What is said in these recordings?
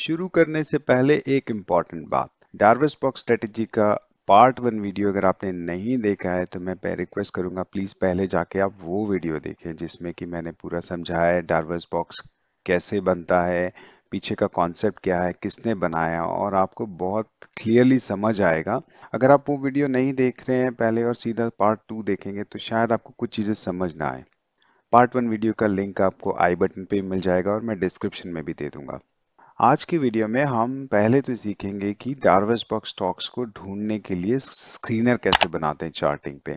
शुरू करने से पहले एक इम्पॉर्टेंट बात डार्विस बॉक्स स्ट्रेटेजी का पार्ट वन वीडियो अगर आपने नहीं देखा है तो मैं रिक्वेस्ट करूंगा प्लीज़ पहले जाके आप वो वीडियो देखें जिसमें कि मैंने पूरा समझाया है डार्विस बॉक्स कैसे बनता है पीछे का कॉन्सेप्ट क्या है किसने बनाया और आपको बहुत क्लियरली समझ आएगा अगर आप वो वीडियो नहीं देख रहे हैं पहले और सीधा पार्ट टू देखेंगे तो शायद आपको कुछ चीज़ें समझ ना आए पार्ट वन वीडियो का लिंक आपको आई बटन पे मिल जाएगा और मैं डिस्क्रिप्शन में भी दे दूंगा आज की वीडियो में हम पहले तो सीखेंगे कि डार्वेस बॉक्स स्टॉक्स को ढूंढने के लिए स्क्रीनर कैसे बनाते हैं चार्टिंग पे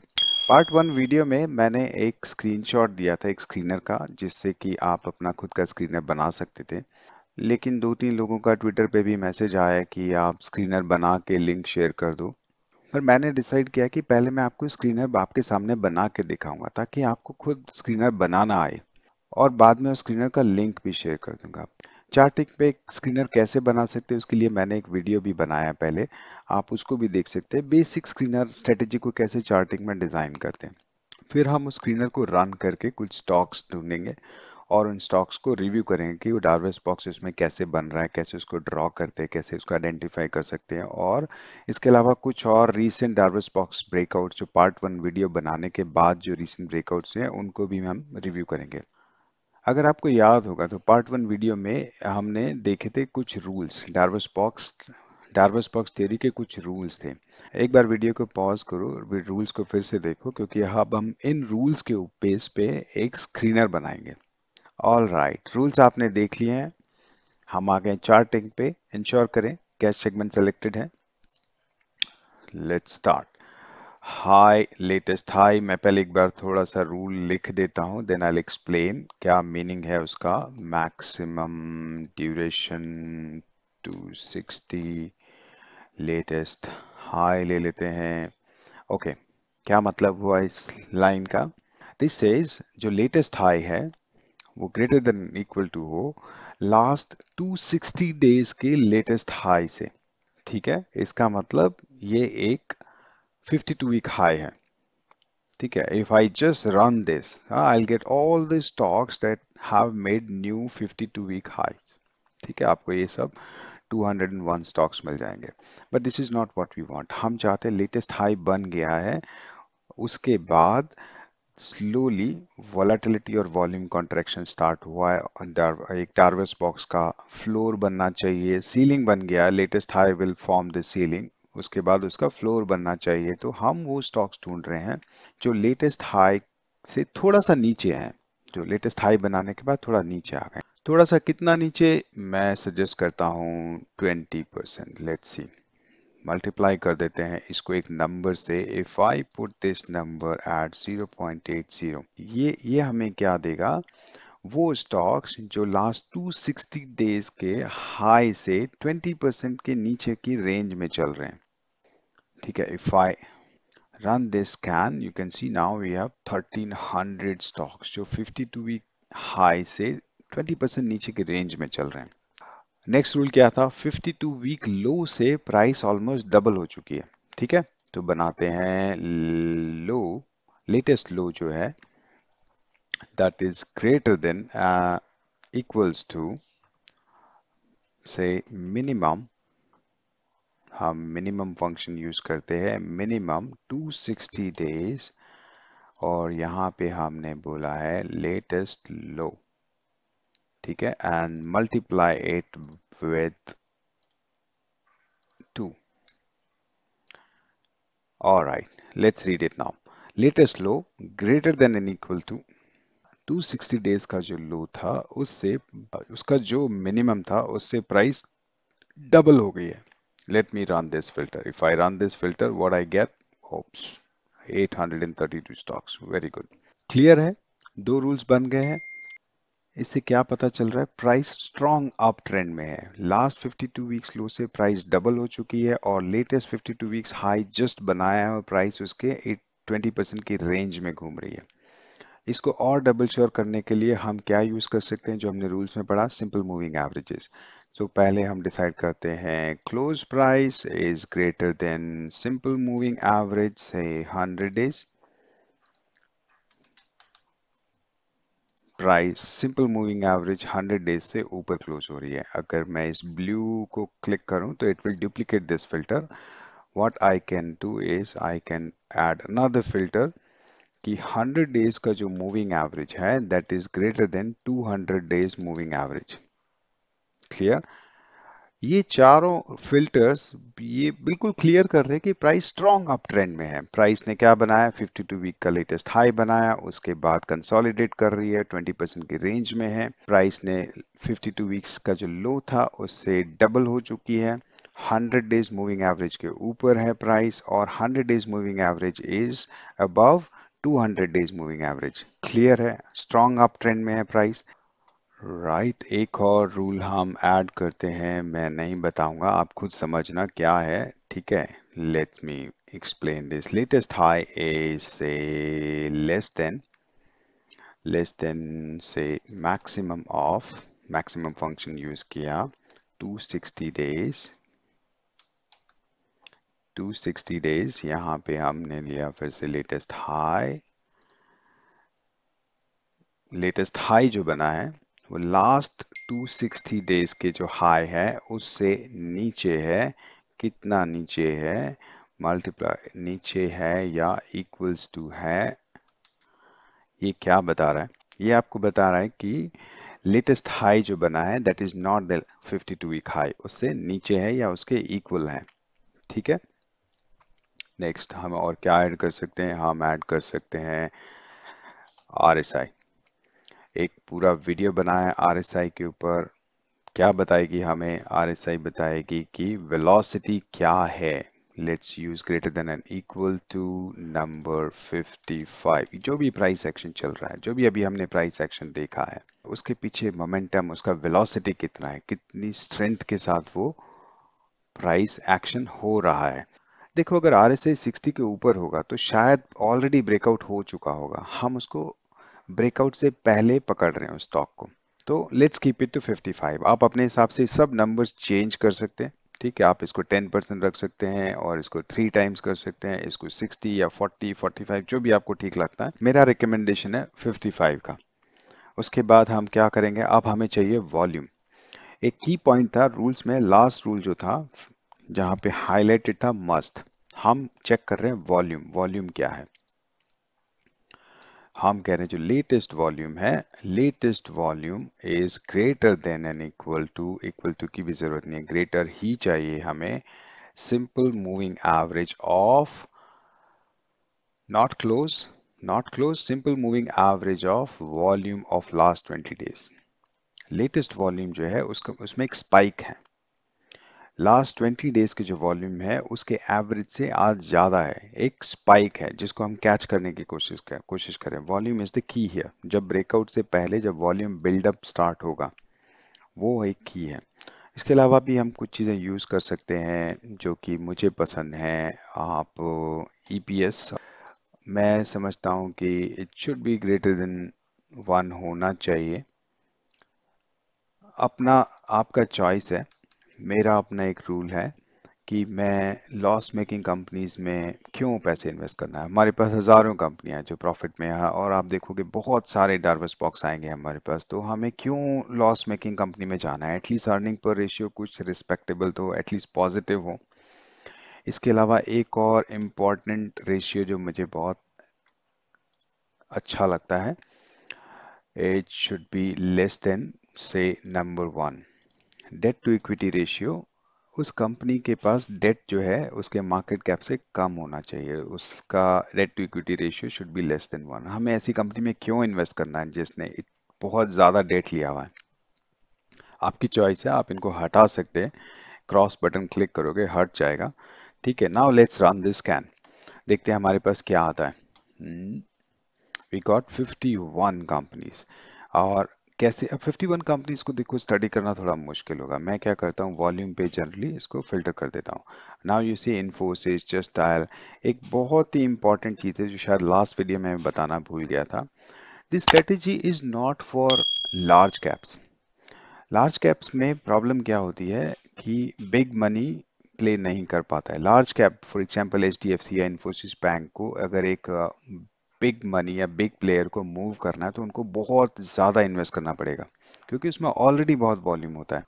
पार्ट वन वीडियो में मैंने एक स्क्रीनशॉट दिया था एक स्क्रीनर का जिससे कि आप अपना खुद का स्क्रीनर बना सकते थे लेकिन दो तीन लोगों का ट्विटर पे भी मैसेज आया कि आप स्क्रीनर बना के लिंक शेयर कर दो पर मैंने डिसाइड किया कि पहले मैं आपको स्क्रीनर आपके सामने बना के दिखाऊंगा ताकि आपको खुद स्क्रीनर बनाना आए और बाद में उस स्क्रीनर का लिंक भी शेयर कर दूंगा चार्टिंग पे एक स्क्रीनर कैसे बना सकते हैं उसके लिए मैंने एक वीडियो भी बनाया पहले आप उसको भी देख सकते हैं बेसिक स्क्रीनर स्ट्रेटेजी को कैसे चार्टिंग में डिज़ाइन करते हैं फिर हम उस स्क्रीनर को रन करके कुछ स्टॉक्स ढूंढेंगे और उन स्टॉक्स को रिव्यू करेंगे कि वो डार्वेस बॉक्स इसमें कैसे बन रहा है कैसे उसको ड्रॉ करते हैं कैसे उसको आइडेंटिफाई कर सकते हैं और इसके अलावा कुछ और रीसेंट डार्वेस बॉक्स ब्रेकआउट जो पार्ट वन वीडियो बनाने के बाद जो रीसेंट ब्रेकआउट्स हैं उनको भी हम रिव्यू करेंगे अगर आपको याद होगा तो पार्ट वन वीडियो में हमने देखे थे कुछ rules Darvas box Darvas box theory के कुछ रूल्स थे एक बार वीडियो को पॉज करो रूल्स को फिर से देखो क्योंकि अब हम इन रूल्स के बेस पे एक स्क्रीनर बनाएंगे ऑल राइट रूल्स आपने देख लिए हैं हम आ गए चार्टिंग पे इंश्योर करें कैश सेगमेंट सेलेक्टेड है let start high latest high मैं पहले एक बार थोड़ा सा रूल लिख देता हूँ देन आई एक्सप्लेन क्या मीनिंग है उसका maximum duration sixty latest high ले लेते हैं ओके okay, क्या मतलब हुआ इस लाइन का दिस सेज जो लेटेस्ट हाई है वो ग्रेटर देन इक्वल टू हो लास्ट 260 डेज के लेटेस्ट हाई से ठीक है इसका मतलब ये एक 52 वीक हाई है ठीक है if I just run this I get all the stocks that have made new 52 week high ठीक है आपको ये सब 201 स्टॉक्स मिल जाएंगे but this is not what we want हम चाहते हैं लेटेस्ट हाई बन गया है उसके बाद स्लोली वॉलेटिलिटी और वॉल्यूम कॉन्ट्रेक्शन स्टार्ट हुआ है एक टार्वेस बॉक्स का फ्लोर बनना चाहिए सीलिंग बन गया latest high will form the ceiling उसके बाद उसका फ्लोर बनना चाहिए तो हम वो स्टॉक्स ढूंढ रहे हैं जो लेटेस्ट हाई से थोड़ा सा नीचे हैं जो लेटेस्ट हाई बनाने के बाद थोड़ा नीचे आ गए थोड़ा सा कितना नीचे मैं सजेस्ट करता हूँ twenty percent let see multiply कर देते हैं इसको एक नंबर से if I put this number at zero point eight zero ये ये हमें क्या देगा वो स्टॉक्स जो लास्ट टू सिक्सटी डेज के हाई से ट्वेंटी परसेंट के नीचे की रेंज में चल रहे हैं ठीक है if I run this scan you can see now we have 1300 stocks जो 52 वीक हाई से 20 परसेंट नीचे के रेंज में चल रहे हैं नेक्स्ट रूल क्या था 52 वीक लो से प्राइस ऑलमोस्ट डबल हो चुकी है ठीक है तो बनाते हैं लो लेटेस्ट लो जो है that is greater than equals to से मिनिमम हम मिनिमम फंक्शन यूज़ करते हैं मिनिमम 260 डेज और यहाँ पे हमने बोला है लेटेस्ट लो ठीक है and multiply it with two all right let's read it now latest low greater than and equal to 260 days का जो लो था उससे उसका जो मिनिमम था उससे प्राइस डबल हो गई है Let me run this filter. If I run this filter, what I get? Oops, 832 stocks. Very good. clear hai दो रूल्स बन गए हैं इससे क्या पता चल रहा है प्राइस स्ट्रॉन्ग अप ट्रेंड में है लास्ट 52 वीक्स लो से प्राइस डबल हो चुकी है और लेटेस्ट 52 वीक्स हाई जस्ट बनाया है और प्राइस उसके 20 परसेंट की रेंज में घूम रही है इसको और डबल श्योर करने के लिए हम क्या यूज कर सकते हैं जो हमने रूल्स में पढ़ा simple moving averages so so, पहले हम डिसाइड करते हैं close price is greater than simple moving average से hundred days price simple moving average hundred days से ऊपर क्लोज हो रही है अगर मैं इस ब्लू को क्लिक करूं तो it will duplicate this filter what I can do is I can add another filter कि हंड्रेड डेज का जो मूविंग एवरेज है that is greater than two days moving average clear ये चारों फिल्टर्स ये बिल्कुल क्लियर कर रहे हैं कि प्राइस स्ट्रॉन्ग अप ट्रेंड में है प्राइस ने क्या बनाया 52 वीक का लेटेस्ट हाई बनाया उसके बाद कंसोलिडेट कर रही है 20 परसेंट की रेंज में है प्राइस ने 52 वीक्स का जो लो था उससे डबल हो चुकी है 100 डेज मूविंग एवरेज के ऊपर है प्राइस और 100 days moving average is above 200 days moving average clear है स्ट्रॉन्ग अप ट्रेंड में है प्राइस राइट right, एक और रूल हम ऐड करते हैं मैं नहीं बताऊंगा आप खुद समझना क्या है ठीक है let me explain this latest high a से लेस देन लेस देन से maximum of maximum function use किया 260 डेज 260 डेज यहां पे हमने लिया फिर से लेटेस्ट हाई लेटेस्ट हाई जो बना है वो लास्ट 260 डेज के जो हाई है उससे नीचे है कितना नीचे है मल्टीप्लाई नीचे है या इक्वल्स टू है ये क्या बता रहा है ये आपको बता रहा है कि लेटेस्ट हाई जो बना है that is not the 52 week high उससे नीचे है या उसके इक्वल है ठीक है नेक्स्ट हम और क्या ऐड कर सकते हैं हम ऐड कर सकते हैं आर एस आई एक पूरा वीडियो बनाया आरएसआई के ऊपर क्या बताएगी हमें आरएसआई बताएगी कि वेलोसिटी क्या है let's use greater than and equal to number 55 जो भी प्राइस एक्शन चल रहा है जो भी अभी हमने प्राइस एक्शन देखा है उसके पीछे मोमेंटम उसका वेलोसिटी कितना है कितनी स्ट्रेंथ के साथ वो प्राइस एक्शन हो रहा है देखो अगर आर एस आई सिक्सटी के ऊपर होगा तो शायद ऑलरेडी ब्रेकआउट हो चुका होगा हम उसको ब्रेकआउट से पहले पकड़ रहे हो स्टॉक को तो लेट्स कीप इट टू 55 आप अपने हिसाब से सब नंबर्स चेंज कर सकते हैं ठीक है आप इसको 10 परसेंट रख सकते हैं और इसको थ्री टाइम्स कर सकते हैं इसको 60 या 40 45 जो भी आपको ठीक लगता है मेरा रिकमेंडेशन है 55 का उसके बाद हम क्या करेंगे अब हमें चाहिए वॉल्यूम एक की पॉइंट था रूल्स में लास्ट रूल जो था जहाँ पे हाईलाइटेड था मस्त हम चेक कर रहे हैं वॉल्यूम वॉल्यूम क्या है हम कह रहे हैं जो लेटेस्ट वॉल्यूम है latest volume is greater than and equal to equal to की भी जरूरत नहीं है ग्रेटर ही चाहिए हमें simple moving average of not close not close simple moving average of volume of last 20 days latest volume जो है उसका उसमें एक स्पाइक है लास्ट ट्वेंटी डेज के जो वॉल्यूम है उसके एवरेज से आज ज़्यादा है एक स्पाइक है जिसको हम कैच करने की कोशिश कर कोशिश करें वॉल्यूम इज़ द की है जब ब्रेकआउट से पहले जब वॉल्यूम बिल्डअप स्टार्ट होगा वो एक की है इसके अलावा भी हम कुछ चीज़ें यूज़ कर सकते हैं जो कि मुझे पसंद हैं आप ई e मैं समझता हूँ कि it should be greater than one होना चाहिए अपना आपका चॉइस है मेरा अपना एक रूल है कि मैं लॉस मेकिंग कंपनीज में क्यों पैसे इन्वेस्ट करना है हमारे पास हज़ारों कंपनियां हैं जो प्रॉफिट में हैं और आप देखोगे बहुत सारे डार्वस बॉक्स आएंगे हमारे पास तो हमें क्यों लॉस मेकिंग कंपनी में जाना है एटलीस्ट अर्निंग पर रेशियो कुछ रिस्पेक्टेबल तो एटलीस्ट पॉजिटिव हो इसके अलावा एक और इम्पॉर्टेंट रेशियो जो मुझे बहुत अच्छा लगता है it should be less than से number one debt to equity ratio उस कंपनी के पास डेट जो है उसके मार्केट कैप से कम होना चाहिए उसका debt to equity ratio should be less than one हमें ऐसी कंपनी में क्यों इन्वेस्ट करना है जिसने बहुत ज़्यादा डेट लिया हुआ है आपकी चॉइस है आप इनको हटा सकते हैं क्रॉस बटन क्लिक करोगे हट जाएगा ठीक है now let's run this scan देखते हैं हमारे पास क्या आता है वी गॉट 51 कंपनीज और कैसे अब 51 कंपनीज को देखो स्टडी करना थोड़ा मुश्किल होगा मैं क्या करता हूँ वॉल्यूम पे जनरली इसको फिल्टर कर देता हूँ now you see Infosys Just Dial एक बहुत ही इंपॉर्टेंट चीज़ है जो शायद लास्ट वीडियो में बताना भूल गया था this strategy is not for large caps large caps में प्रॉब्लम क्या होती है कि बिग मनी प्ले नहीं कर पाता है large cap for example H D F C या इन्फोसिस बैंक को अगर एक बिग मनी या बिग प्लेयर को मूव करना है तो उनको बहुत ज़्यादा इन्वेस्ट करना पड़ेगा क्योंकि उसमें ऑलरेडी बहुत वॉल्यूम होता है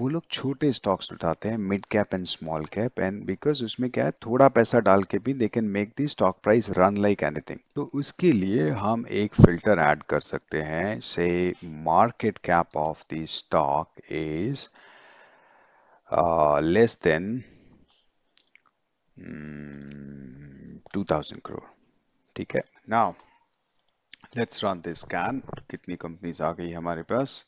वो लोग छोटे स्टॉक्स उठाते हैं mid cap and small cap and because उसमें क्या है थोड़ा पैसा डाल के भी they can make the stock price run like anything तो उसके लिए हम एक फिल्टर ऐड कर सकते हैं से market cap of the stock is less than two thousand crore ठीक है now let's run this scan kidney companies are gayi hamare paas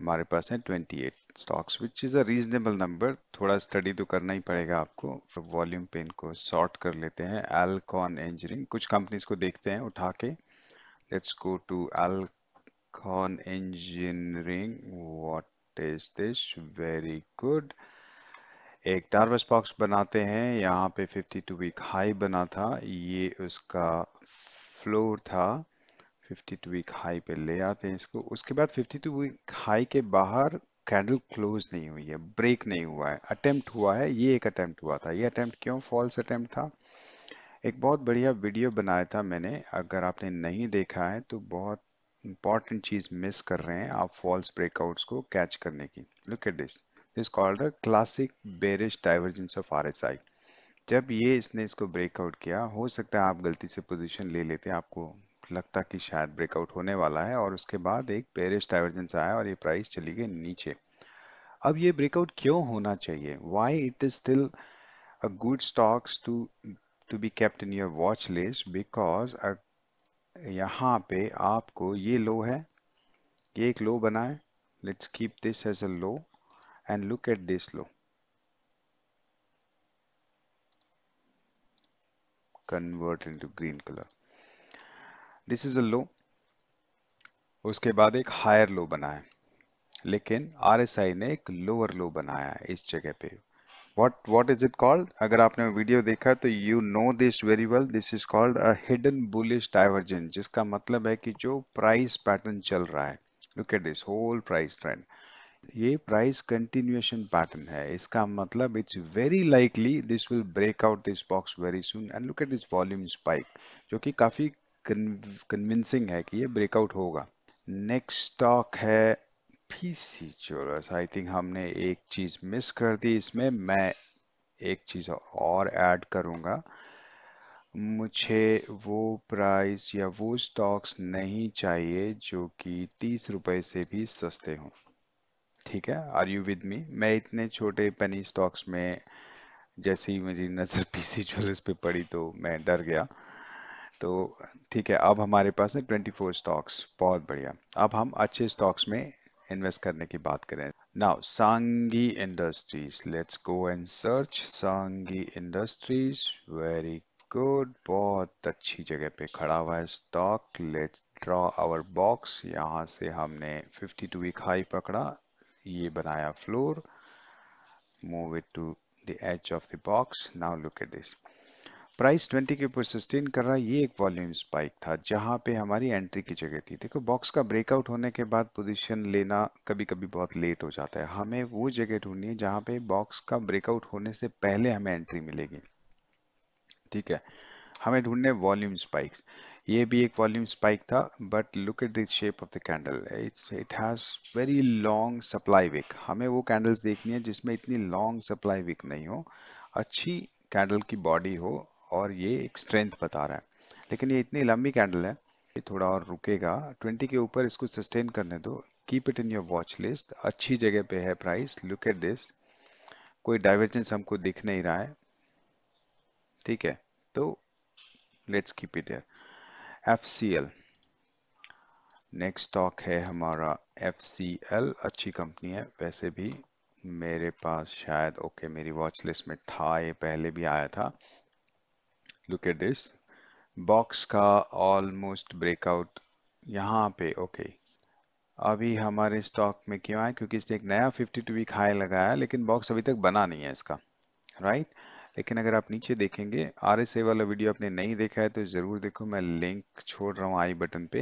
हमारे पास है 28 stocks which is a reasonable number थोड़ा स्टडी तो करना ही पड़ेगा आपको वॉल्यूम पे इनको सॉर्ट कर लेते हैं एलकॉन इंजीनियरिंग कुछ कंपनीज को देखते हैं उठा के let's go to Elecon engineering what is this very good एक टार्वस बॉक्स बनाते हैं यहाँ पे 52 वीक हाई बना था ये उसका फ्लोर था 52 वीक हाई पे ले आते हैं इसको उसके बाद 52 वीक हाई के बाहर कैंडल क्लोज नहीं हुई है ब्रेक नहीं हुआ है अटेम्प्ट हुआ है ये एक अटेम्प्ट हुआ था ये अटेम्प्ट क्यों फॉल्स अटेम्प्ट था एक बहुत बढ़िया वीडियो बनाया था मैंने अगर आपने नहीं देखा है तो बहुत इंपॉर्टेंट चीज मिस कर रहे हैं आप फॉल्स ब्रेकआउट्स को कैच करने की look at this this called a classic bearish divergence of आई जब ये इसने इसको ब्रेकआउट किया हो सकता है आप गलती से पोजीशन ले लेते आपको लगता कि शायद ब्रेकआउट होने वाला है और उसके बाद एक पेरिस डाइवर्जेंस आया और ये प्राइस चली गई नीचे अब ये ब्रेकआउट क्यों होना चाहिए why it is still a good stocks to to be kept in your watch list because यहाँ पे आपको ये लो है ये एक लो बनाए let's keep this as a low and look at this low convert into green color this is a low उसके बाद एक हायर लो बनाया लेकिन आर एस आई ने एक लोअर लो बनाया इस जगह पे what what is it called अगर आपने वीडियो देखा तो you know this very well this is called hidden bullish divergent जिसका मतलब है कि जो प्राइस पैटर्न चल रहा है look at this whole price trend ये प्राइस कंटिन्यूएशन पैटर्न है इसका मतलब it's very likely this will break out this box very soon and look at this volume spike जो कि काफ़ी कन्विंसिंग है कि ये ब्रेकआउट होगा नेक्स्ट स्टॉक है पीसी चोरस आई थिंक हमने एक चीज़ मिस कर दी इसमें मैं एक चीज़ और ऐड करूंगा मुझे वो प्राइस या वो स्टॉक्स नहीं चाहिए जो कि तीस रुपए से भी सस्ते हों ठीक है आर यू विद मी मैं इतने छोटे पेनी स्टॉक्स में जैसे ही मेरी नज़र पीसी ज्वेलर्स पे पड़ी तो मैं डर गया तो ठीक है अब हमारे पास है 24 स्टॉक्स बहुत बढ़िया अब हम अच्छे स्टॉक्स में इन्वेस्ट करने की बात करें now Sanghi industries let's go and search Sanghi industries very good बहुत अच्छी जगह पे खड़ा हुआ है stock let's draw our box यहाँ से हमने 52 वीक हाई पकड़ा ये बनाया floor move it to the edge of the box now look at this price 20 के ऊपर सस्टेन कर रहा है ये एक वॉल्यूम स्पाइक था जहां पे हमारी एंट्री की जगह थी देखो बॉक्स का ब्रेकआउट होने के बाद पोजीशन लेना कभी कभी बहुत लेट हो जाता है हमें वो जगह ढूंढनी है जहां पे बॉक्स का ब्रेकआउट होने से पहले हमें एंट्री मिलेगी ठीक है हमें ढूंढने वॉल्यूम स्पाइक्स ये भी एक वॉल्यूम स्पाइक था but look at the shape of the candle it has very long supply wick हमें वो कैंडल्स देखनी है जिसमें इतनी लॉन्ग सप्लाई विक नहीं हो अच्छी कैंडल की बॉडी हो और ये एक स्ट्रेंथ बता रहा है लेकिन ये इतनी लंबी कैंडल है ये थोड़ा और रुकेगा 20 के ऊपर इसको सस्टेन करने दो keep it in your watch list अच्छी जगह पे है प्राइस लुक एट दिस कोई डाइवर्जेंस हमको दिख नहीं रहा है ठीक है तो let's keep it there FCL next stock है हमारा एफसीएल अच्छी कंपनी है वैसे भी मेरे पास शायद ओके okay, मेरी वॉच लिस्ट में था ये पहले भी आया था लुक एट दिस बॉक्स का ऑलमोस्ट ब्रेकआउट यहाँ पे ओके okay. अभी हमारे स्टॉक में क्यों आए क्योंकि इसने एक नया 52 वीक हाई लगाया लेकिन बॉक्स अभी तक बना नहीं है इसका राइट right? लेकिन अगर आप नीचे देखेंगे आर एस वाला वीडियो आपने नहीं देखा है तो ज़रूर देखो मैं लिंक छोड़ रहा हूँ आई बटन पे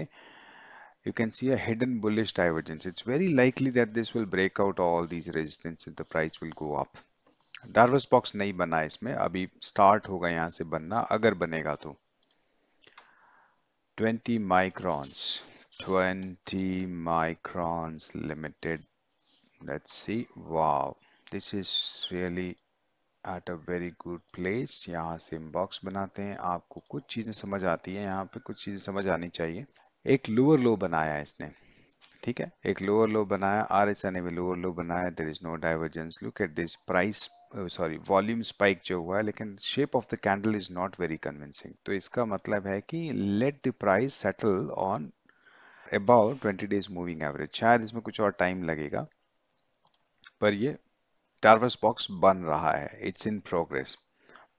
you can see a hidden bullish divergence. It's very likely that this will break out all these resistance and the price will go up. Darvas box नहीं बना है इसमें अभी स्टार्ट होगा यहां से बनना अगर बनेगा तो 20 microns 20 microns limited let's see wow this is really at a very good place यहाँ से इनबॉक्स बनाते हैं आपको कुछ चीज़ें समझ आती हैं यहाँ पे कुछ चीज़ें समझ आनी चाहिए एक लोअर लो बनाया इसने ठीक है एक लोअर लो बनाया आर एस एन ए में लोअर लो बनाया there is no divergence look at this price sorry volume spike जो हुआ है लेकिन shape of the candle is not very convincing तो इसका मतलब है कि let the price settle on about twenty days moving average शायद इसमें कुछ और टाइम लगेगा पर ये टर्वस बॉक्स बन रहा है it's in progress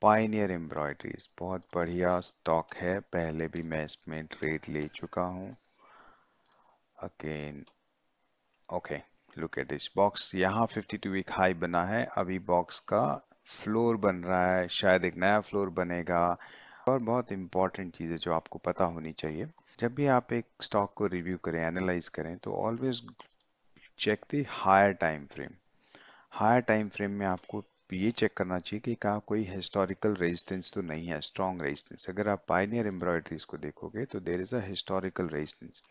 Pioneer Embroideries बहुत बढ़िया स्टॉक है पहले भी मैं इसमें ट्रेड ले चुका हूँ again okay look at this box यहाँ 52 वीक हाई बना है अभी बॉक्स का फ्लोर बन रहा है शायद एक नया फ्लोर बनेगा और बहुत इंपॉर्टेंट चीज़ है जो आपको पता होनी चाहिए जब भी आप एक स्टॉक को रिव्यू करें एनालाइज करें तो always check the higher time frame higher time frame में आपको ये चेक करना चाहिए कि कहाँ कोई हिस्टोरिकल रेजिस्टेंस तो नहीं है स्ट्रॉन्ग रेजिस्टेंस अगर आप पाइनियर एम्ब्रॉयडरीज को देखोगे तो there is a historical resistance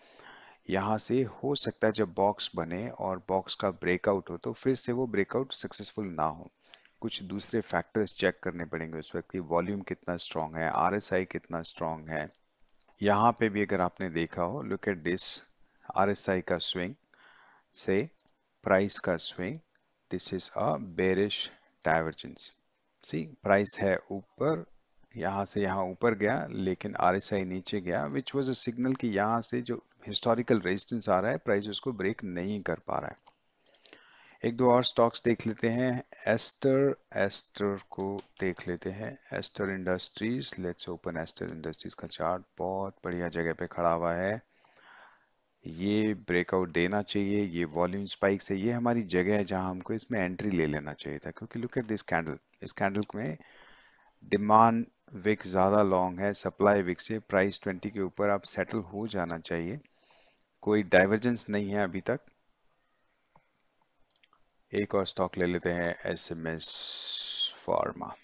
यहाँ से हो सकता है जब बॉक्स बने और बॉक्स का ब्रेकआउट हो तो फिर से वो ब्रेकआउट सक्सेसफुल ना हो कुछ दूसरे फैक्टर्स चेक करने पड़ेंगे उस वक्त कि वॉल्यूम कितना स्ट्रांग है आर कितना स्ट्रांग है यहाँ पे भी अगर आपने देखा हो लुक एट दिस आर का स्विंग से प्राइस का swing this is a bearish divergence see price है ऊपर यहाँ से यहाँ ऊपर गया लेकिन आर नीचे गया विच वॉज अ सिग्नल कि यहाँ से जो हिस्टोरिकल रेजिस्टेंस आ रहा है प्राइस उसको ब्रेक नहीं कर पा रहा है एक दो और स्टॉक्स देख लेते हैं एस्टर एस्टर को देख लेते हैं Aster Industries let's open Aster Industries का चार्ट बहुत बढ़िया जगह पे खड़ा हुआ है ये ब्रेकआउट देना चाहिए ये वॉल्यूम स्पाइक है ये हमारी जगह है जहां हमको इसमें एंट्री ले लेना चाहिए था क्योंकि लुक एट दिस कैंडल इस कैंडल में डिमांड विक ज़्यादा लॉन्ग है सप्लाई विक से प्राइस 20 के ऊपर आप सेटल हो जाना चाहिए कोई डाइवर्जेंस नहीं है अभी तक एक और स्टॉक ले लेते हैं S M S Pharma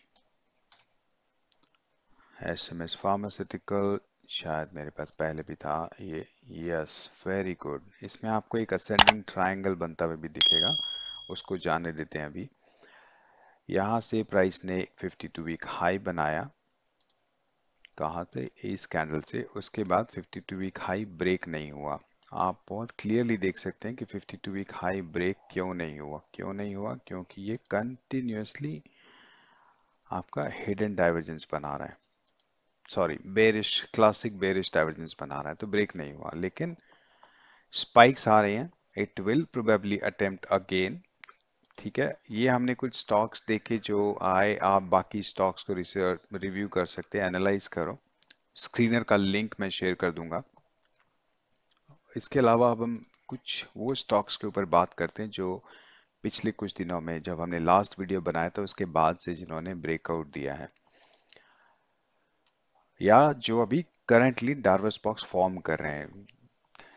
S M S Pharmaceutical शायद मेरे पास पहले भी था ये यस वेरी गुड इसमें आपको एक असेंडिंग ट्राइंगल बनता हुआ भी दिखेगा उसको जाने देते हैं अभी यहाँ से प्राइस ने 52 वीक हाई बनाया कहाँ से इस कैंडल से उसके बाद 52 वीक हाई ब्रेक नहीं हुआ आप बहुत क्लियरली देख सकते हैं कि 52 वीक हाई ब्रेक क्यों नहीं हुआ क्यों नहीं हुआ क्योंकि ये कंटिन्यूसली आपका हिडन डाइवर्जेंस बना रहा है sorry bearish classic bearish divergence बना रहा है तो ब्रेक नहीं हुआ लेकिन स्पाइक्स आ रही हैं it will probably attempt again ठीक है ये हमने कुछ स्टॉक्स देखे जो आए आप बाकी स्टॉक्स को रिसर्च रिव्यू कर सकते हैं एनालाइज करो स्क्रीनर का लिंक मैं शेयर कर दूंगा इसके अलावा अब हम कुछ वो स्टॉक्स के ऊपर बात करते हैं जो पिछले कुछ दिनों में जब हमने लास्ट वीडियो बनाया था उसके बाद से जिन्होंने ब्रेकआउट दिया है या जो अभी करेंटली डार्वस box फॉर्म कर रहे हैं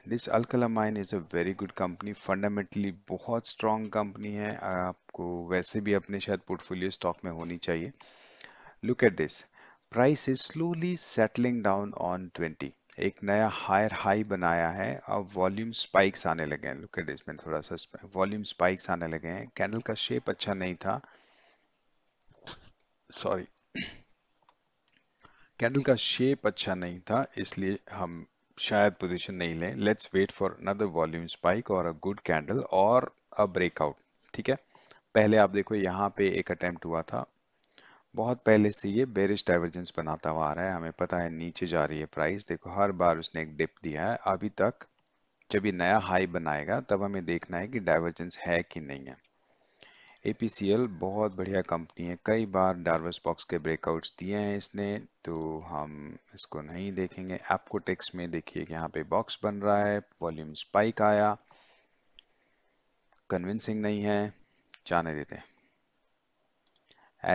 this Alkyl Amines is a very good company fundamentally बहुत स्ट्रॉन्ग कंपनी है आपको वैसे भी अपने शायद पोर्टफोलियो स्टॉक में होनी चाहिए look at this price is slowly settling down on twenty एक नया हायर हाई बनाया है अब वॉल्यूम स्पाइक्स आने लगे हैं लुक एट दिस में थोड़ा सा वॉल्यूम स्पाइक्स आने लगे हैं कैंडल का शेप अच्छा नहीं था सॉरी कैंडल का शेप अच्छा नहीं था इसलिए हम शायद पोजीशन नहीं लें let's wait for another volume spike और अ गुड कैंडल और अ ब्रेकआउट ठीक है पहले आप देखो यहाँ पे एक अटेम्प्ट हुआ था बहुत पहले से ये बेरिश डाइवर्जेंस बनाता हुआ आ रहा है हमें पता है नीचे जा रही है प्राइस देखो हर बार उसने एक डिप दिया है अभी तक जब ये नया हाई बनाएगा तब हमें देखना है कि डाइवर्जेंस है कि नहीं है एपीसीएल बहुत बढ़िया कंपनी है कई बार डार्वस बॉक्स के ब्रेकआउट्स दिए हैं इसने तो हम इसको नहीं देखेंगे आपको टेक्स में देखिए कि यहाँ पे बॉक्स बन रहा है वॉल्यूम स्पाइक आया कन्विंसिंग नहीं है जाने देते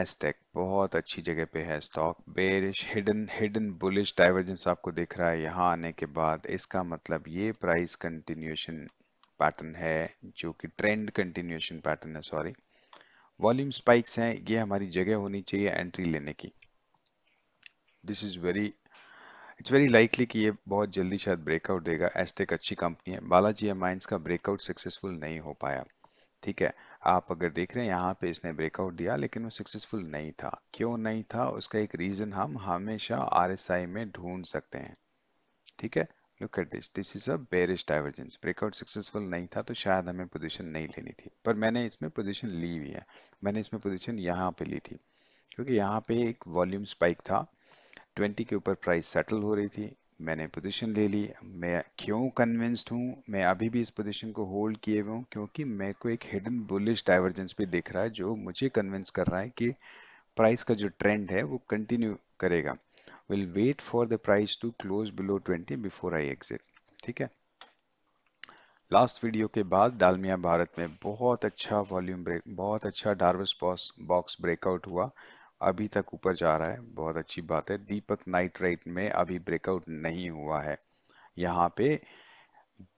एस्टेक बहुत अच्छी जगह पे है stock bearish hidden hidden bullish divergence आपको दिख रहा है यहाँ आने के बाद इसका मतलब ये प्राइस कंटिन्यूएशन पैटर्न है जो कि ट्रेंड कंटिन्यूएशन पैटर्न है सॉरी वॉल्यूम स्पाइक्स हैं ये हमारी जगह होनी चाहिए एंट्री लेने की this is very it's very likely कि ये बहुत जल्दी शायद ब्रेकआउट देगा एस्टेक अच्छी कंपनी है बालाजी माइंस का ब्रेकआउट सक्सेसफुल नहीं हो पाया ठीक है आप अगर देख रहे हैं यहाँ पे इसने ब्रेकआउट दिया लेकिन वो सक्सेसफुल नहीं था क्यों नहीं था उसका एक रीज़न हम हमेशा आर में ढूंढ सकते हैं ठीक है look at this this is a bearish divergence breakout successful नहीं था तो शायद हमें पोजीशन नहीं लेनी थी पर मैंने इसमें पोजीशन ली हुई है मैंने इसमें पोजीशन यहाँ पे ली थी क्योंकि यहाँ पे एक वॉल्यूम स्पाइक था 20 के ऊपर प्राइस सेटल हो रही थी मैंने पोजीशन ले ली मैं क्यों कन्विंस्ड हूँ मैं अभी भी इस पोजीशन को होल्ड किए हुए हूँ क्योंकि मेरे को एक हिडन बुलिश डाइवर्जेंस भी दिख रहा है जो मुझे कन्विंस कर रहा है कि प्राइस का जो ट्रेंड है वो कंटिन्यू करेगा will wait for the price to close below 20 before I exit ठीक है लास्ट वीडियो के बाद डालमिया भारत में बहुत अच्छा वॉल्यूम ब्रेक बहुत अच्छा डार्वस box बॉक्स ब्रेकआउट हुआ अभी तक ऊपर जा रहा है बहुत अच्छी बात है दीपक नाइट में अभी ब्रेकआउट नहीं हुआ है यहाँ पे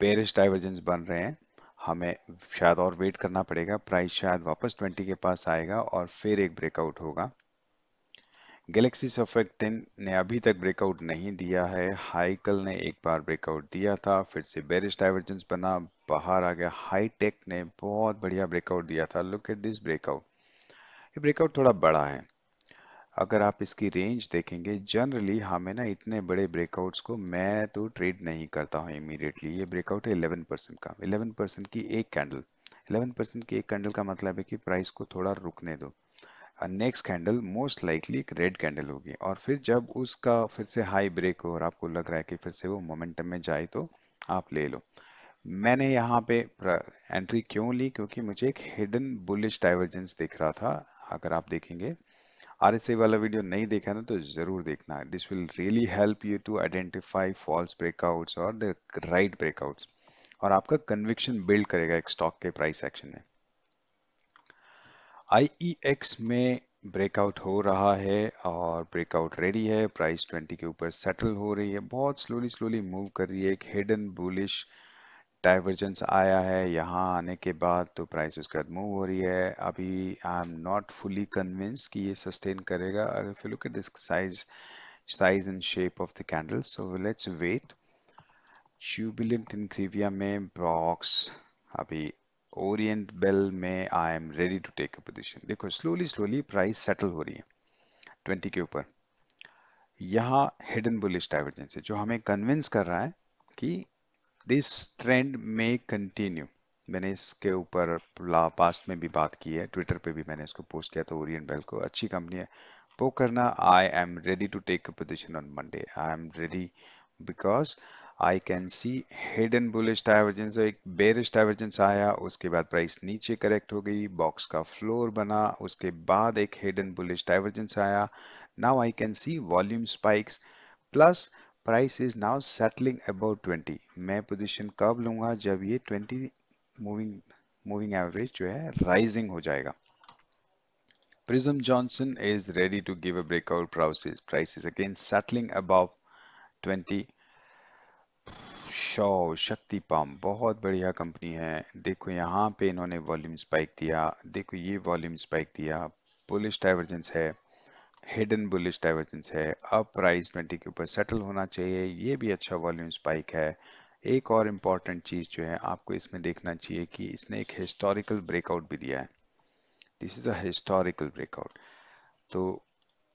bearish डाइवर्जेंस बन रहे हैं हमें शायद और वेट करना पड़ेगा प्राइस शायद वापस 20 के पास आएगा और फिर एक ब्रेकआउट होगा गैलेक्सी सफेक्ट टेन ने अभी तक ब्रेकआउट नहीं दिया है हाइकल ने एक बार ब्रेकआउट दिया था फिर से बेरिस डाइवर्जेंस बना बाहर आ गया हाईटेक ने बहुत बढ़िया ब्रेकआउट दिया था लुक एट दिस ब्रेकआउट ये ब्रेकआउट थोड़ा बड़ा है अगर आप इसकी रेंज देखेंगे जनरली हमें ना इतने बड़े ब्रेकआउट्स को मैं तो ट्रेड नहीं करता हूँ इमीडिएटली ये ब्रेकआउट है इलेवन परसेंट का इलेवन परसेंट की एक कैंडल इलेवन परसेंट की एक कैंडल का मतलब है कि प्राइस को थोड़ा रुकने दो नेक्स्ट कैंडल मोस्ट लाइकली एक रेड कैंडल होगी और फिर जब उसका फिर से हाई ब्रेक हो और आपको लग रहा है कि फिर से वो मोमेंटम में जाए तो आप ले लो मैंने यहाँ पे एंट्री क्यों ली क्योंकि मुझे एक हिडन बुलिश डाइवर्जेंस दिख रहा था अगर आप देखेंगे आर वाला वीडियो नहीं देखा ना तो ज़रूर देखना this will really help you to identify false breakouts और द राइट ब्रेकआउट्स और आपका कन्विक्शन बिल्ड करेगा एक स्टॉक के प्राइस एक्शन में आई e में ब्रेकआउट हो रहा है और ब्रेकआउट रेडी है प्राइस 20 के ऊपर सेटल हो रही है बहुत स्लोली स्लोली मूव कर रही है एक हिडन बुलिश डाइवर्जेंस आया है यहाँ आने के बाद तो प्राइस उसके बाद मूव हो रही है अभी I am not fully convinced कि ये सस्टेन करेगा अगर फिर look at this size size and shape of the candle so let's wait ट्यूबुलेंट इंक्रीविया में ब्रॉक्स अभी ओरिएंट बेल में I am ready to take a position देखो स्लोली स्लोली प्राइस सेटल हो रही है 20 के ऊपर यहाँ हिडन बुलिश डाइवर्जेंस है जो हमें कन्विंस कर रहा है कि दिस ट्रेंड मे कंटिन्यू मैंने इसके ऊपर पास्ट में भी बात की है ट्विटर पे भी मैंने इसको पोस्ट किया था ओरियन बेल को अच्छी कंपनी है वो करना I am ready to take a position on Monday I am ready because I can see hidden bullish divergence एक बेरिश डाइवर्जेंस आया उसके बाद प्राइस नीचे करेक्ट हो गई बॉक्स का फ्लोर बना उसके बाद एक हिडन बुलिश डाइवर्जेंस आया now I can see volume spikes plus price is now settling about 20 मैं पोजीशन कब लूंगा जब ये 20 मूविंग मूविंग एवरेज जो है राइजिंग हो जाएगा Prism Johnson is ready to give a breakout process. Price is again settling above 20. Shaw शक्ति पम्प बहुत बढ़िया कंपनी है देखो यहाँ पे इन्होंने वॉल्यूम स्पाइक दिया देखो ये वॉल्यूम स्पाइक दिया बुलिश डाइवर्जेंस है हिडन बुलिश डाइवर्जेंस है अब प्राइस ट्वेंटी के ऊपर सेटल होना चाहिए ये भी अच्छा वॉल्यूम स्पाइक है एक और इम्पॉर्टेंट चीज़ जो है आपको इसमें देखना चाहिए कि इसने एक हिस्टोरिकल ब्रेकआउट भी दिया है this is a historical breakout तो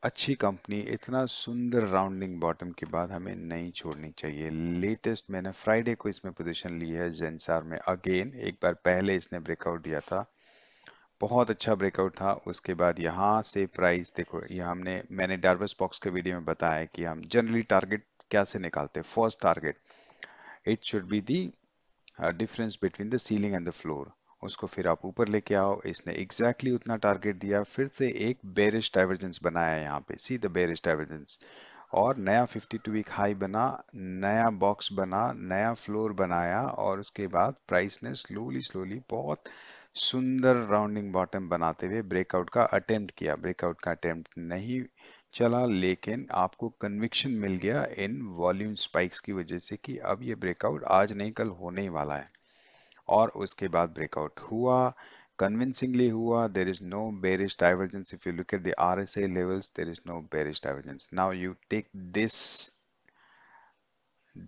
अच्छी कंपनी इतना सुंदर राउंडिंग बॉटम के बाद हमें नहीं छोड़नी चाहिए लेटेस्ट मैंने फ्राइडे को इसमें पोजीशन ली है जेंसार में अगेन एक बार पहले इसने ब्रेकआउट दिया था बहुत अच्छा ब्रेकआउट था उसके बाद यहाँ से प्राइस देखो ये हमने मैंने डार्वस बॉक्स के वीडियो में बताया कि हम जनरली टारगेट कैसे निकालते first target it should be the difference between the ceiling and the floor उसको फिर आप ऊपर लेके आओ इसने एग्जैक्टली exactly उतना टारगेट दिया फिर से एक बेरिश डाइवर्जेंस बनाया यहाँ पे सी द बेरिश डाइवर्जेंस और नया 52 वीक हाई बना नया बॉक्स बना नया फ्लोर बनाया और उसके बाद प्राइस ने स्लोली स्लोली बहुत सुंदर राउंडिंग बॉटम बनाते हुए ब्रेकआउट का अटेम्प्ट किया ब्रेकआउट का अटेम्प्ट नहीं चला लेकिन आपको कन्विक्शन मिल गया इन वॉल्यूम स्पाइक्स की वजह से कि अब ये ब्रेकआउट आज नहीं कल होने ही वाला है और उसके बाद ब्रेकआउट हुआ convincingly हुआ there is no bearish divergence if you look at the RSI levels there is no bearish divergence now you take this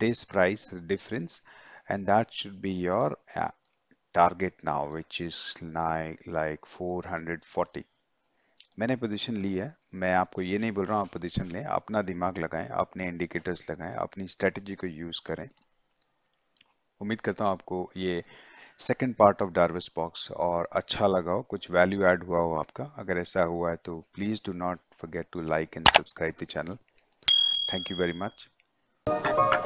this price difference and that should be your uh, target now which is like like 440 मैंने position ली है मैं आपको ये नहीं बोल रहा हूँ आप पोजीशन लें अपना दिमाग लगाएं अपने इंडिकेटर्स लगाएं अपनी स्ट्रेटजी को यूज़ करें उम्मीद करता हूँ आपको ये second part of Darvas box और अच्छा लगा हो कुछ वैल्यू ऐड हुआ हो आपका अगर ऐसा हुआ है तो please do not forget to like and subscribe the channel Thank you very much